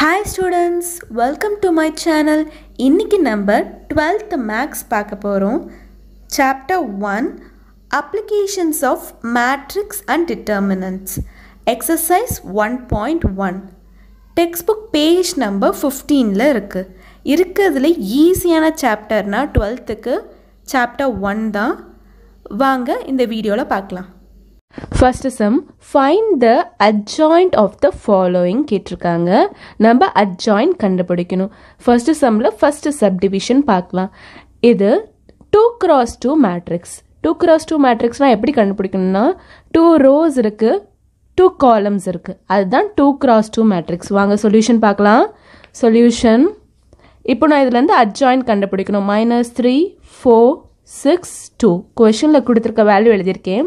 hi students welcome to my channel இன்றைக்கி நம்ம twelfth maths பார்க்க போகிறோம் chapter one applications of matrix and determinants exercise one point one textbook page number ஃபிஃப்டீனில் இருக்குது இருக்கிறதுல ஈஸியான சாப்டர்னால் டுவெல்த்துக்கு சாப்டர் ஒன் தான் வாங்க இந்த வீடியோவில் பார்க்கலாம் first sum find the adjoint of the following கேட்டிருக்காங்க நம்ம அட்ஜாயிண்ட் கண்டுபிடிக்கணும் ஃபஸ்ட்டு சம்மில் ஃபஸ்ட்டு சப் டிவிஷன் பார்க்கலாம் இது two cross two matrix two cross two மேட்ரிக்ஸ்னால் எப்படி கண்டுபிடிக்கணும்னா டூ ரோஸ் இருக்குது டூ காலம்ஸ் இருக்குது அதுதான் டூ கிராஸ் டூ மேட்ரிக்ஸ் வாங்க சொல்யூஷன் பார்க்கலாம் சொல்யூஷன் இப்போ நான் இதுலேருந்து அட்ஜாயின்ட் கண்டுபிடிக்கணும் minus three four six two கொஷனில் கொடுத்துருக்க வேல்யூ எழுதியிருக்கேன்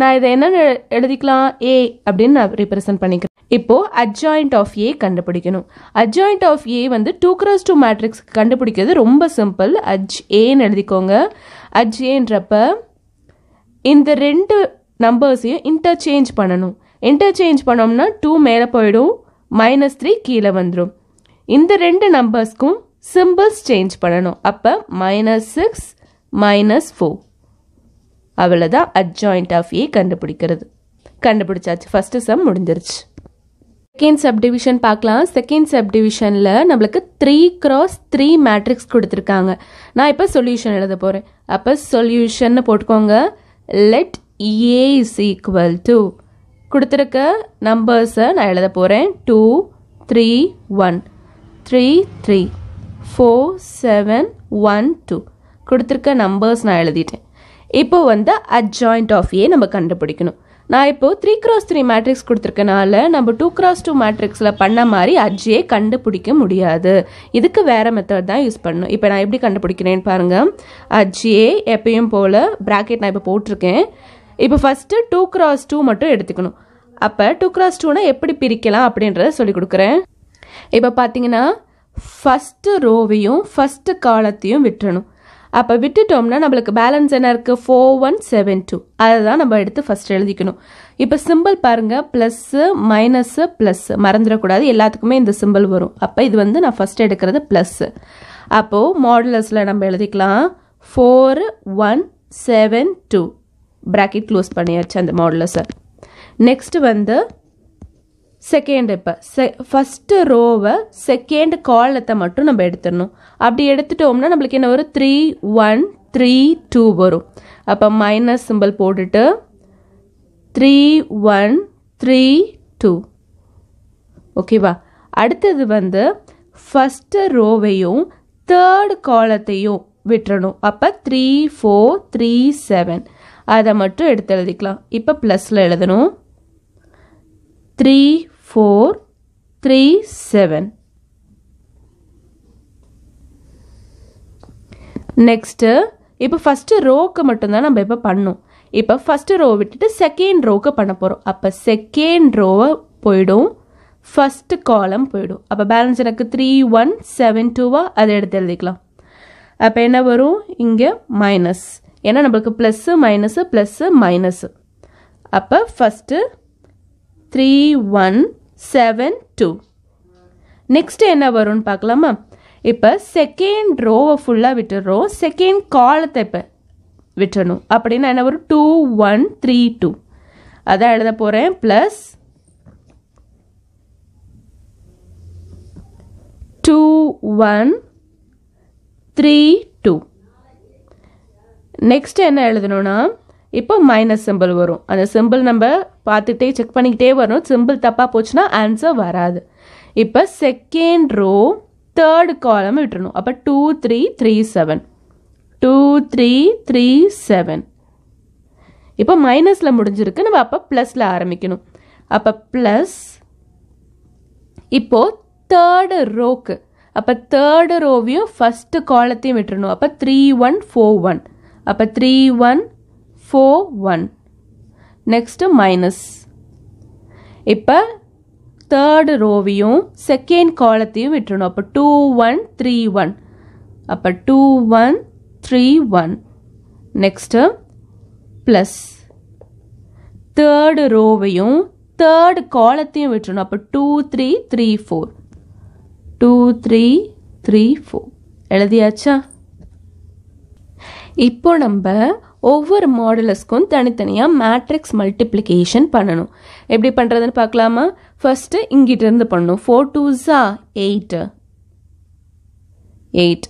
நான் இதை என்னென்னு எழுதிக்கலாம் ஏ அப்படின்னு நான் ரீப்ரசென்ட் பண்ணிக்கிறேன் இப்போது அட்ஜாயிண்ட் ஆஃப் ஏ கண்டுபிடிக்கணும் அட்ஜாயிண்ட் ஆஃப் ஏ வந்து டூ கிராஸ் டூ மேட்ரிக்ஸ் கண்டுபிடிக்கிறது ரொம்ப சிம்பிள் அஜ் ஏன்னு எழுதிக்கோங்க அஜ் ஏன்றப்ப இந்த ரெண்டு நம்பர்ஸையும் இன்டர்சேஞ்ச் பண்ணணும் இன்டர்சேஞ்ச் பண்ணோம்னா டூ மேலே போயிடும் மைனஸ் த்ரீ கீழே வந்துடும் இந்த ரெண்டு நம்பர்ஸ்க்கும் சிம்பிள்ஸ் சேஞ்ச் பண்ணணும் அப்போ மைனஸ் சிக்ஸ் மைனஸ் ஃபோர் அவ்வளோதான் அட்ஜாயிண்ட் ஆஃப் ஏ கண்டுபிடிக்கிறது கண்டுபிடிச்சாச்சு ஃபஸ்ட்டு சம் முடிஞ்சிருச்சு செகண்ட் சப் டிவிஷன் பார்க்கலாம் செகண்ட் சப் டிவிஷனில் நம்மளுக்கு த்ரீ க்ராஸ் த்ரீ மேட்ரிக்ஸ் கொடுத்துருக்காங்க நான் இப்போ சொல்யூஷன் எழுத போகிறேன் அப்போ சொல்யூஷன் போட்டுக்கோங்க let A is equal to கொடுத்துருக்க நம்பர்ஸை நான் எழுத போகிறேன் two three one three three four seven one two கொடுத்துருக்க நம்பர்ஸ் நான் எழுதிட்டேன் இப்போ வந்து அட்ஜாயிண்ட் ஆஃப் ஏ நம்ம கண்டுபிடிக்கணும் நான் இப்போ த்ரீ கிராஸ் த்ரீ மேட்ரிக்ஸ் கொடுத்துருக்கனால நம்ம டூ கிராஸ் டூ மேட்ரிக்ஸில் பண்ண மாதிரி அஜ்ஜியை கண்டுபிடிக்க முடியாது இதுக்கு வேறு மெத்தட் தான் யூஸ் பண்ணணும் இப்போ நான் எப்படி கண்டுபிடிக்கிறேன்னு பாருங்கள் அஜ்ஜியே எப்பயும் போல் ப்ராக்கெட் நான் இப்போ போட்டிருக்கேன் இப்போ ஃபஸ்ட்டு டூ கிராஸ் டூ மட்டும் எடுத்துக்கணும் அப்போ டூ கிராஸ் டூனா எப்படி பிரிக்கலாம் அப்படின்றத சொல்லி கொடுக்குறேன் இப்போ பார்த்தீங்கன்னா ஃபஸ்ட்டு ரோவையும் ஃபஸ்ட்டு காலத்தையும் விட்டுறணும் அப்போ விட்டுட்டோம்னா நம்மளுக்கு பேலன்ஸ் என்ன இருக்குது ஃபோர் ஒன் செவன் டூ அதை தான் நம்ம எடுத்து ஃபஸ்ட் எழுதிக்கணும் இப்போ சிம்பிள் பாருங்கள் ப்ளஸ்ஸு மைனஸ்ஸு ப்ளஸ்ஸு மறந்துடக்கூடாது எல்லாத்துக்குமே இந்த சிம்பிள் வரும் அப்போ இது வந்து நான் ஃபஸ்ட் எடுக்கிறது ப்ளஸ்ஸு அப்போது மாடலர்ஸில் நம்ம எழுதிக்கலாம் four one seven two bracket close பண்ணியாச்சு அந்த மாடலர்ஸை நெக்ஸ்ட்டு வந்து செகண்ட் இப்போ செ ஃபஸ்ட்டு ரோவை செகண்ட் காலத்தை மட்டும் நம்ம எடுத்துடணும் அப்படி எடுத்துட்டோம்னா நம்மளுக்கு என்ன வரும் த்ரீ ஒன் த்ரீ டூ வரும் அப்போ மைனஸ் சிம்பிள் போட்டுட்டு த்ரீ ஒன் த்ரீ டூ ஓகேவா அடுத்தது வந்து ஃபஸ்ட்டு ரோவையும் தேர்டு காலத்தையும் விட்டுறணும் அப்போ த்ரீ ஃபோர் த்ரீ செவன் அதை மட்டும் எடுத்து எழுதிக்கலாம் இப்போ ப்ளஸில் எழுதணும் three four three seven next இப்போ ஃபஸ்ட்டு ரோவுக்கு மட்டும்தான் நம்ம இப்போ பண்ணோம் இப்போ ஃபஸ்ட்டு ரோ விட்டுட்டு செகண்ட் ரோவுக்கு பண்ண போகிறோம் அப்போ செகண்ட் ரோவை போயிடும் ஃபஸ்ட்டு காலம் போயிடும் அப்போ பேலன்ஸ் எனக்கு த்ரீ ஒன் செவன் டூவா அதை எடுத்து எழுதிக்கலாம் அப்போ என்ன வரும் இங்கே மைனஸ் ஏன்னா நம்மளுக்கு ப்ளஸ்ஸு மைனஸு ப்ளஸ்ஸு மைனஸு அப்போ first three one seven two next என்ன வரும்னு பார்க்கலாமா இப்போ செகண்ட் ரோவை ஃபுல்லாக விட்டுடுறோம் செகண்ட் காலத்தை இப்போ விட்டுறணும் அப்படின்னா என்ன வரும் டூ ஒன் த்ரீ டூ அதான் எழுத போகிறேன் plus two one three two next என்ன எழுதணும்னா இப்போ மைனஸ் சிம்பிள் வரும் அந்த சிம்பிள் நம்ம பார்த்துட்டே செக் பண்ணிக்கிட்டே வரணும் சிம்பிள் தப்பாக போச்சுன்னா ஆன்சர் வராது இப்போ செகண்ட் ரோ தேர்டு காலம் விட்டுறணும் அப்போ two three three seven two three three seven இப்போ மைனஸில் முடிஞ்சிருக்கு நம்ம அப்போ ப்ளஸில் ஆரம்பிக்கணும் அப்போ ப்ளஸ் இப்போது தேர்டு ரோக்கு அப்போ தேர்டு ரோவையும் ஃபஸ்ட்டு காலத்தையும் விட்டுறணும் அப்போ த்ரீ ஒன் ஃபோர் ஒன் அப்போ three one four one next minus இப்போ தேர்டு ரோவையும் செகண்ட் காலத்தையும் விட்டுருணும் அப்போ டூ ஒன் த்ரீ ஒன் அப்போ two one three one next plus third ரோவையும் தேர்டு காலத்தையும் விட்டுருணும் அப்போ two three three four two three three four எழுதியாச்சா இப்போ நம்ம ஒவ்வொரு மாடலஸ்க்கும் தனித்தனியாக மேட்ரிக்ஸ் மல்டிப்ளிகேஷன் பண்ணணும் எப்படி பண்ணுறதுன்னு பார்க்கலாமா ஃபஸ்ட்டு இங்கிட்டிருந்து பண்ணணும் ஃபோர் டூ ஜா எயிட்டு எயிட்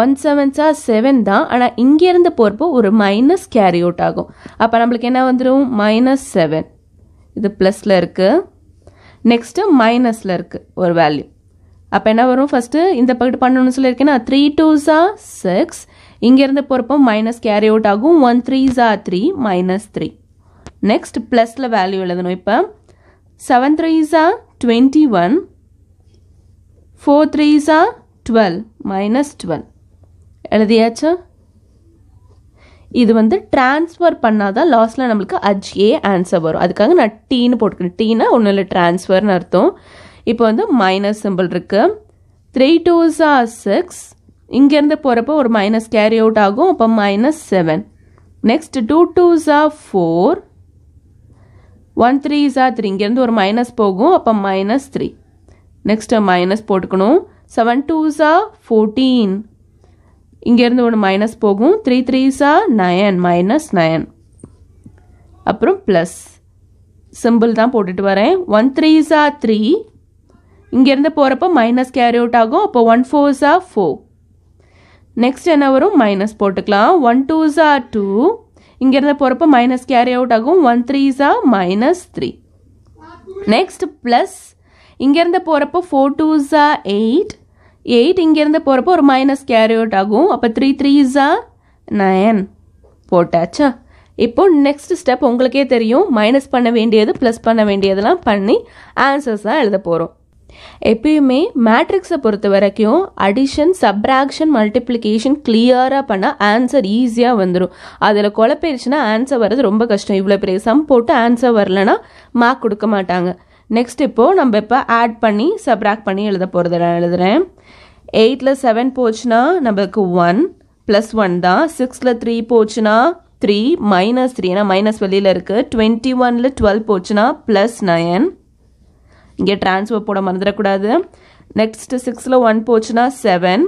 ஒன் செவன்ஸா செவன் தான் ஆனால் இங்கேருந்து போகிறப்போ ஒரு மைனஸ் கேரி அவுட் ஆகும் அப்போ நம்மளுக்கு என்ன வந்துடும் மைனஸ் செவன் இது ப்ளஸில் இருக்குது நெக்ஸ்ட்டு மைனஸில் இருக்குது ஒரு வேல்யூ அப்போ என்ன வரும் ஃபஸ்ட்டு இந்த பக்கத்து பண்ணணும்னு சொல்லியிருக்கேன்னா த்ரீ டூஸா சிக்ஸ் இங்கேருந்து போகிறப்போ மைனஸ் கேரி அவுட் ஆகும் ஒன் த்ரீ ஜா த்ரீ மைனஸ் த்ரீ நெக்ஸ்ட் ப்ளஸில் வேல்யூ எழுதணும் இப்போ செவன் த்ரீ ஜா டுவெண்ட்டி ஒன் ஃபோர் த்ரீ ஜா டுவெல் மைனஸ் டுவெல் எழுதியாச்சா இது வந்து டிரான்ஸ்ஃபர் பண்ணால் தான் லாஸ்ட்டில் நம்மளுக்கு அஜ் ஏ ஆன்சர் வரும் அதுக்காக நான் டீன்னு போட்டுக்கணும் டீனா ஒன்றும் இல்லை ட்ரான்ஸ்ஃபர்னு அர்த்தம் இப்போ வந்து மைனஸ் சிம்பிள் இருக்குது த்ரீ டூ ஜா சிக்ஸ் இங்கேருந்து போகிறப்போ ஒரு மைனஸ் கேரி அவுட் ஆகும் அப்போ minus seven next two two ஜா ஃபோர் ஒன் த்ரீ ஜா த்ரீ இங்கேருந்து ஒரு மைனஸ் போகும் அப்போ மைனஸ் த்ரீ நெக்ஸ்ட் மைனஸ் போட்டுக்கணும் செவன் டூ ஜா ஃபோர்டீன் இங்கேருந்து ஒன்று மைனஸ் போகும் த்ரீ த்ரீ ஜா நயன் மைனஸ் நயன் அப்புறம் ப்ளஸ் சிம்பிள் தான் போட்டுட்டு வரேன் ஒன் த்ரீ ஜா த்ரீ இங்கேருந்து போகிறப்போ மைனஸ் கேரி அவுட் ஆகும் அப்போ ஒன் ஃபோர் ஜா ஃபோர் நெக்ஸ்ட் என்ன வரும் மைனஸ் போட்டுக்கலாம் ஒன் டூ டூஸா டூ இங்கேருந்து போகிறப்ப மைனஸ் கேரி அவுட் ஆகும் ஒன் த்ரீஸா மைனஸ் த்ரீ நெக்ஸ்ட் ப்ளஸ் இங்கேருந்து போகிறப்ப ஃபோர் டூஸா எயிட் எயிட் இங்கேருந்து போகிறப்ப ஒரு மைனஸ் கேரி அவுட் ஆகும் அப்போ த்ரீ த்ரீஸா நயன் போட்டாச்சா இப்போ நெக்ஸ்ட் ஸ்டெப் உங்களுக்கே தெரியும் மைனஸ் பண்ண வேண்டியது ப்ளஸ் பண்ண வேண்டியதெல்லாம் பண்ணி ஆன்சர்ஸ் தான் எழுத போகிறோம் எப்பயுமே மேட்ரிக்ஸை பொறுத்த வரைக்கும் அடிஷன் சப்ராக்ஷன் மல்டிப்ளிகேஷன் கிளியராக பண்ணால் ஆன்சர் ஈஸியாக வந்துடும் அதில் குழப்பிடுச்சுன்னா ஆன்சர் வர்றது ரொம்ப கஷ்டம் இவ்வளோ பெரிய சம் போட்டு ஆன்சர் வரலன்னா மார்க் கொடுக்க மாட்டாங்க நெக்ஸ்ட் இப்போது நம்ம இப்போ ஆட் பண்ணி சப்ராக் பண்ணி எழுத போகிறது நான் எழுதுகிறேன் எயிட்டில் செவன் போச்சுன்னா நம்மளுக்கு ஒன் ப்ளஸ் ஒன் தான் சிக்ஸில் த்ரீ போச்சுன்னா த்ரீ மைனஸ் த்ரீ ஏன்னா மைனஸ் வெளியில் இருக்குது டுவெண்ட்டி ஒனில் டுவெல் போச்சுன்னா ப்ளஸ் நயன் இங்கே டிரான்ஸ்ஃபர் போட மறந்துடக்கூடாது நெக்ஸ்ட்டு சிக்ஸில் ஒன் போச்சுன்னா செவன்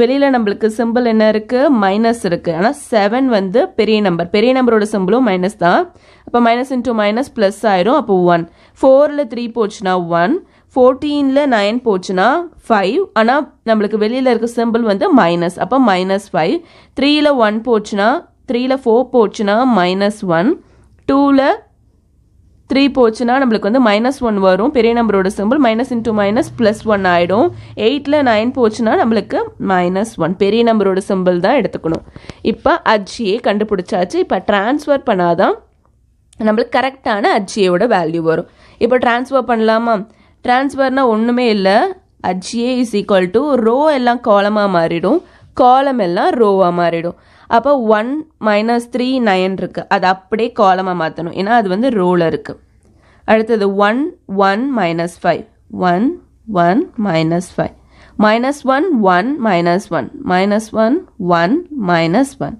வெளியில் நம்மளுக்கு சிம்பிள் என்ன இருக்குது மைனஸ் இருக்குது ஆனால் செவன் வந்து பெரிய நம்பர் பெரிய நம்பரோட சிம்பிளும் மைனஸ் தான் அப்போ மைனஸ் இன்ட்டு மைனஸ் ப்ளஸ் ஆயிரும் அப்போ ஒன் ஃபோரில் த்ரீ போச்சுன்னா ஒன் ஃபோர்டீனில் நைன் போச்சுன்னா ஃபைவ் ஆனால் நம்மளுக்கு வெளியில் இருக்க சிம்பிள் வந்து மைனஸ் அப்போ மைனஸ் ஃபைவ் த்ரீயில் ஒன் போச்சுன்னா த்ரீயில் ஃபோர் போச்சுன்னா மைனஸ் ஒன் டூவில் த்ரீ போச்சுன்னா நம்மளுக்கு வந்து மைனஸ் ஒன் வரும் பெரிய நம்பரோட symbol minus into minus plus one ஆகிடும் எயிட்டில் நைன் போச்சுன்னா நம்மளுக்கு மைனஸ் ஒன் பெரிய நம்பரோட சிம்பிள் தான் எடுத்துக்கணும் இப்போ அஜியை கண்டுபிடிச்சாச்சு இப்போ ட்ரான்ஸ்ஃபர் தான் நம்மளுக்கு கரெக்டான அஜியோட வேல்யூ வரும் இப்போ ட்ரான்ஸ்ஃபர் பண்ணலாமா ட்ரான்ஸ்ஃபர்னால் ஒன்றுமே இல்லை adj A is equal to row எல்லாம் காலமாக மாறிடும் காலம் எல்லாம் ரோவாக மாறிடும் அப்போ ஒன் மைனஸ் த்ரீ நைன் இருக்குது அது அப்படியே காலமாக மாற்றணும் ஏன்னா அது வந்து ரோவில் இருக்குது அடுத்தது one one minus five one one minus five minus one one minus one minus one one minus one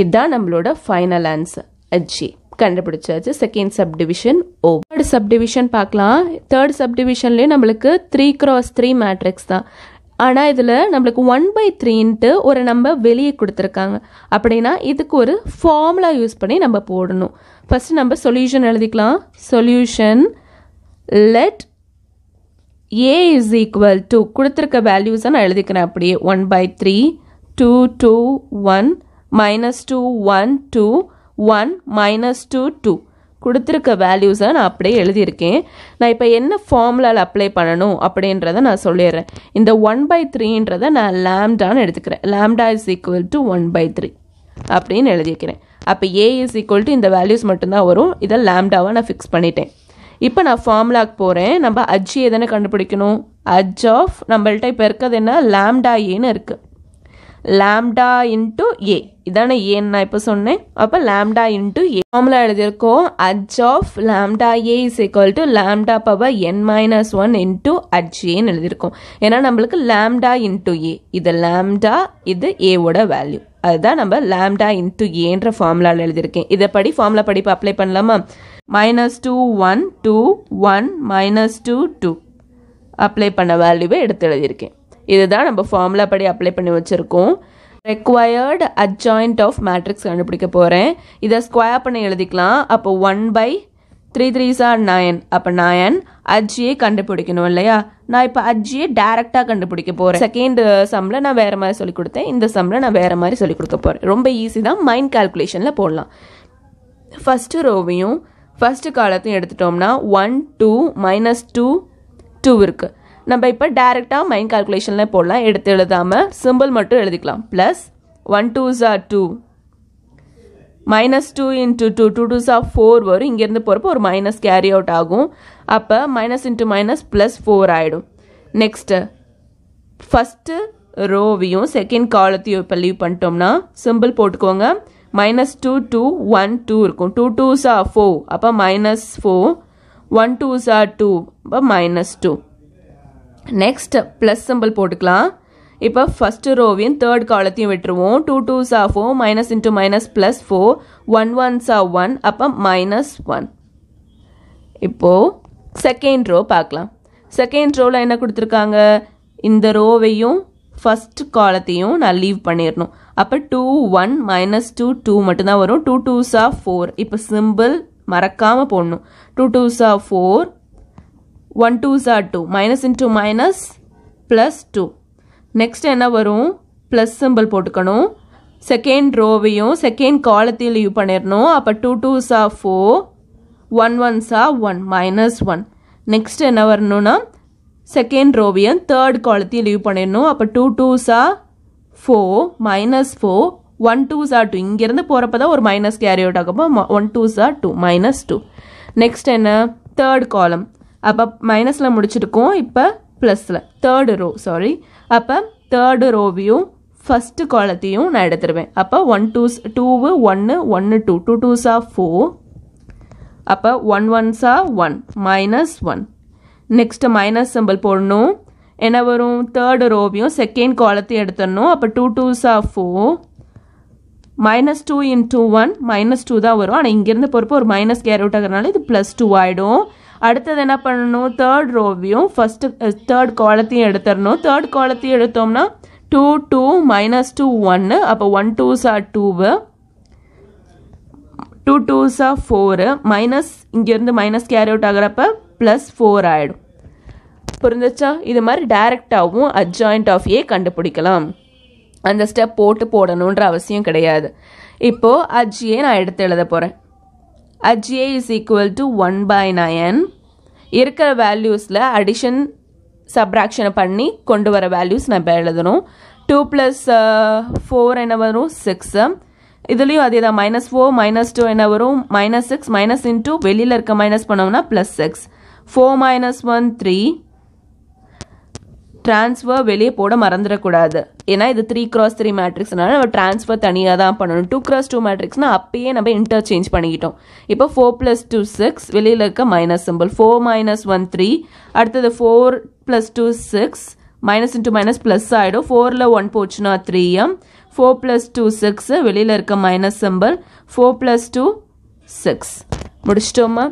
இதுதான் நம்மளோட ஃபைனல் ஆன்சர் அஜி கண்டுபிடிச்சாச்சு செகண்ட் சப் டிவிஷன் ஓ தேர்ட் சப் டிவிஷன் பார்க்கலாம் தேர்ட் சப் டிவிஷன்லேயும் நம்மளுக்கு த்ரீ கிராஸ் த்ரீ மேட்ரிக்ஸ் தான் ஆனால் இதில் நம்மளுக்கு ஒன் பை த்ரீன்ட்டு ஒரு நம்பர் வெளியே கொடுத்துருக்காங்க அப்படின்னா இதுக்கு ஒரு ஃபார்முலா யூஸ் பண்ணி நம்ம போடணும் ஃபஸ்ட்டு நம்ம சொல்யூஷன் எழுதிக்கலாம் solution let A is equal to கொடுத்துருக்க வேல்யூஸை நான் எழுதிக்கிறேன் அப்படியே one by three two two one minus two one two one minus two two கொடுத்துருக்க வேல்யூஸை நான் அப்படியே எழுதியிருக்கேன் நான் இப்போ என்ன ஃபார்முலாவில் அப்ளை பண்ணணும் அப்படின்றத நான் சொல்லிடுறேன் இந்த ஒன் பை த்ரீன்றதை நான் லேம்டான்னு எடுத்துக்கிறேன் lambda is equal to one by three அப்படின்னு எழுதியிருக்கிறேன் அப்போ ஏ இஸ் ஈக்குவல் டு இந்த வேல்யூஸ் மட்டும்தான் வரும் இதை லேம்டாவை நான் ஃபிக்ஸ் பண்ணிட்டேன் இப்போ நான் ஃபார்முலாக்கு போகிறேன் நம்ம அஜ்ஜி தானே கண்டுபிடிக்கணும் அஜ் ஆஃப் நம்மள்ட்ட இப்போ இருக்கிறது என்ன லேம்டா ஏன்னு இருக்குது லேம்டா இன்டு ஏ இதான ஏன்னு நான் இப்போ சொன்னேன் அப்போ லேம்டா இன்டு ஏ ஃபார்முலா எழுதியிருக்கோம் adj of lambda A is equal to lambda power N minus one into adj ஏன்னு எழுதியிருக்கோம் ஏன்னா நம்மளுக்கு லேம்டா இன்டு ஏ இது லேம்டா இது ஏவோட வேல்யூ அதுதான் நம்ம லேம்டா இன்டு ஏன்ற ஃபார்முலாவில் எழுதியிருக்கேன் இதை படி ஃபார்முலா படிப்பு அப்ளை பண்ணலாமா minus two one two one minus two two apply பண்ண வேல்யூவை எடுத்து எழுதியிருக்கேன் இதுதான் நம்ம ஃபார்முலா படி அப்ளை பண்ணி வச்சுருக்கோம் ரெக்வயர்டு அட்ஜாயிண்ட் ஆஃப் மேட்ரிக்ஸ் கண்டுபிடிக்க போகிறேன் இதை ஸ்கொயர் பண்ணி எழுதிக்கலாம் அப்போ ஒன் பை த்ரீ த்ரீ சார் நயன் அப்போ நயன் அஜ்ஜியை கண்டுபிடிக்கணும் இல்லையா நான் இப்போ அஜ்ஜியை டேரெக்டாக கண்டுபிடிக்க போகிறேன் செகண்ட் சம்மில் நான் வேறு மாதிரி சொல்லிக் கொடுத்தேன் இந்த சம்மில் நான் வேறு மாதிரி சொல்லிக் கொடுக்க போகிறேன் ரொம்ப ஈஸி தான் மைண்ட் கால்குலேஷனில் போடலாம் ஃபஸ்ட்டு ரோவையும் ஃபஸ்ட்டு காலத்தையும் எடுத்துட்டோம்னா one two minus two two இருக்குது நம்ம இப்போ டேரெக்டாக மைண்ட் கால்குலேஷனில் போடலாம் எடுத்து எழுதாமல் சிம்பிள் மட்டும் எழுதிக்கலாம் ப்ளஸ் ஒன் டூ ஜா two minus two into two two two சா ஃபோர் வரும் இங்கேருந்து போகிறப்ப ஒரு மைனஸ் கேரி அவுட் ஆகும் அப்போ minus into minus plus four ஆகிடும் நெக்ஸ்ட்டு ஃபஸ்ட்டு ரோவையும் செகண்ட் காலத்தையும் இப்போ லீவ் பண்ணிட்டோம்னா சிம்பிள் போட்டுக்கோங்க minus two two one two இருக்கும் டூ டூ சா ஃபோர் அப்போ மைனஸ் ஃபோர் ஒன் டூ சா டூ அப்போ minus two next plus symbol போட்டுக்கலாம் இப்போ ஃபஸ்ட்டு ரோவையும் தேர்ட் காலத்தையும் விட்டுருவோம் டூ டூ சா four minus into minus plus four one one சா ஒன் அப்போ மைனஸ் ஒன் இப்போது செகண்ட் ரோ பார்க்கலாம் செகண்ட் ரோவில் என்ன கொடுத்துருக்காங்க இந்த ரோவையும் ஃபஸ்ட் காலத்தையும் நான் லீவ் பண்ணிடணும் அப்போ two one minus two two மட்டும்தான் வரும் டூ டூ சா ஃபோர் இப்போ சிம்பிள் மறக்காமல் போடணும் டூ டூ சா four one twos are two minus into minus plus two next என்ன வரும் ப்ளஸ் சிம்பிள் போட்டுக்கணும் செகண்ட் ரோவையும் செகண்ட் காலத்தையும் லீவ் பண்ணிடணும் அப்போ டூ டூ சா ஃபோர் ஒன் ஒன் சா ஒன் மைனஸ் ஒன் நெக்ஸ்ட் என்ன வரணும்னா செகண்ட் ரோவையும் தேர்ட் காலத்தையும் லீவ் பண்ணிடணும் அப்போ டூ டூ சா four minus four one two சா டூ இங்கேருந்து போகிறப்ப தான் ஒரு மைனஸ் கேரி அவுட் ஆகும் ஒன் டூ சா டூ மைனஸ் டூ நெக்ஸ்ட் என்ன தேர்ட் காலம் அப்போ மைனஸில் முடிச்சிருக்கோம் இப்போ ப்ளஸில் தேர்டு ரோ சாரி அப்போ தேர்டு ரோவையும் ஃபஸ்ட்டு காலத்தையும் நான் எடுத்துருவேன் அப்போ ஒன் டூஸ் டூவு ஒன்று ஒன்று டூ டூ சா ஃபோர் அப்போ ஒன் சா one minus one next minus symbol போடணும் என்ன வரும் தேர்டு ரோவையும் செகண்ட் காலத்தையும் எடுத்துடணும் அப்போ டூ சா four minus two in two one minus two தான் வரும் ஆனால் இங்கேருந்து போகிறப்போ ஒரு மைனஸ் கேர் அவுட் இது ப்ளஸ் டூ ஆகிடும் அடுத்தது என்ன பண்ணணும் தேர்ட் ரோவையும் ஃபஸ்ட்டு தேர்ட் காலத்தையும் எடுத்துடணும் தேர்ட் காலத்தையும் எடுத்தோம்னா டூ டூ மைனஸ் டூ ஒன்று அப்போ ஒன் டூ சா டூவு டூ டூ சா ஃபோரு மைனஸ் இங்கேருந்து மைனஸ் கேரி அவுட் ஆகிறப்ப ப்ளஸ் ஃபோர் ஆகிடும் புரிஞ்சிச்சா இது மாதிரி டைரெக்டாகவும் அட்ஜாயிண்ட் ஆஃப் ஏ கண்டுபிடிக்கலாம் அந்த ஸ்டெப் போட்டு போடணுன்ற அவசியம் கிடையாது இப்போது அஜ்ஜியே நான் எடுத்து எழுத போகிறேன் adj is equal to one by nine இருக்கிற வேல்யூஸில் அடிஷன் சப்ராக்ஷனை பண்ணி கொண்டு வர வேல்யூஸ் நான் இப்போ எழுதணும் டூ ப்ளஸ் ஃபோர் என்ன வரும் சிக்ஸு இதுலேயும் அதே தான் மைனஸ் ஃபோர் மைனஸ் டூ என்ன வரும் மைனஸ் சிக்ஸ் மைனஸ் இன்டூ வெளியில் இருக்க மைனஸ் பண்ணோம்னா plus six four minus one three transfer வெளியே போட மறந்துடக்கூடாது ஏன்னா இது த்ரீ கிராஸ் த்ரீ மேட்ரிக்ஸ்னால நம்ம டிரான்ஸ்ஃபர் தனியாக தான் பண்ணணும் டூ கிராஸ் டூ மேட்ரிக்ஸ்னால் அப்பயே நம்ம இன்டர் சேஞ்ச் பண்ணிக்கிட்டோம் இப்போ ஃபோர் ப்ளஸ் டூ சிக்ஸ் வெளியில் இருக்க minus symbol four minus one three அடுத்தது four plus two six minus into minus plus ஆகிடும் ஃபோரில் ஒன் போச்சுன்னா த்ரீ எம் ஃபோர் ப்ளஸ் டூ சிக்ஸு வெளியில் இருக்க minus symbol four plus two six முடிச்சிட்டோமா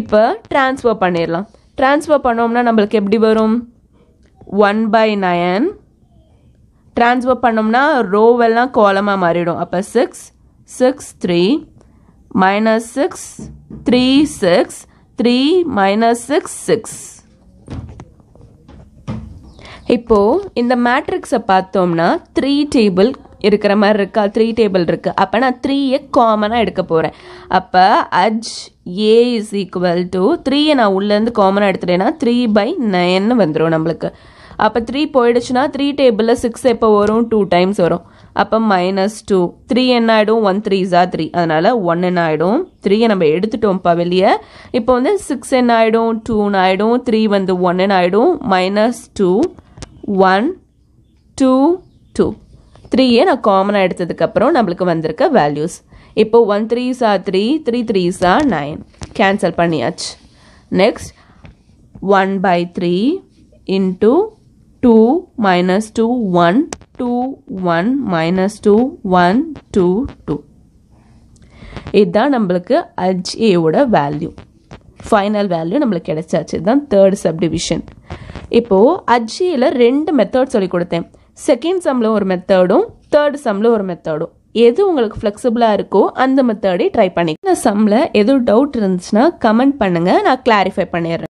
இப்போ டிரான்ஸ்ஃபர் பண்ணிடலாம் டிரான்ஸ்ஃபர் பண்ணோம்னா நம்மளுக்கு எப்படி வரும் ஒன் பை நயன் ட்ரான்ஸ்ஃபர் பண்ணோம்னா ரோவெல்லாம் கோலமாக மாறிடும் அப்போ six six three minus six three six three minus six six இப்போது இந்த மேட்ரிக்ஸை பார்த்தோம்னா த்ரீ டேபிள் இருக்கிற மாதிரி இருக்கா த்ரீ டேபிள் இருக்குது அப்போ நான் த்ரீயை காமனாக எடுக்க போகிறேன் அப்போ adj A is equal to த்ரீயை நான் உள்ளேருந்து காமனாக எடுத்துட்டேன்னா த்ரீ பை நைன்னு வந்துடும் நம்மளுக்கு அப்போ த்ரீ போயிடுச்சுன்னா த்ரீ டேபிளில் சிக்ஸ் எப்போ வரும் டூ டைம்ஸ் வரும் அப்போ மைனஸ் டூ த்ரீ என்ன ஆகிடும் ஒன் த்ரீ ஜா த்ரீ அதனால் ஒன் என்ன ஆகிடும் த்ரீயை நம்ம எடுத்துட்டோம்ப்பா வெளியே இப்போ வந்து சிக்ஸ் என்ன ஆகிடும் டூன்னு ஆகிடும் த்ரீ வந்து ஒன் என்ன ஆகிடும் minus two one two two த்ரீயே நான் காமனாக எடுத்ததுக்கப்புறம் நம்மளுக்கு வந்திருக்க வேல்யூஸ் இப்போ ஒன் த்ரீ த்ரீஸா த்ரீ த்ரீ த்ரீ த்ரீஸா நைன் கேன்சல் பண்ணியாச்சு next one by three into two minus two one two one minus two one two two இதுதான் நம்மளுக்கு அஜ் ஏவோட வேல்யூ ஃபைனல் வேல்யூ நம்மளுக்கு கிடைச்சாச்சு இதுதான் தேர்ட் சப் டிவிஷன் இப்போது அஜ்ஜியில் ரெண்டு மெத்தட் சொல்லி கொடுத்தேன் செகண்ட் சம்மில் ஒரு மெத்தடும் தேர்ட் சம்மில் ஒரு மெத்தடும் எது உங்களுக்கு ஃப்ளெக்சிபிளாக இருக்கோ அந்த மெத்தடே ட்ரை பண்ணி இந்த சம்மில் எதுவும் டவுட் இருந்துச்சுன்னா கமெண்ட் பண்ணுங்கள் நான் கிளாரிஃபை பண்ணிடுறேன்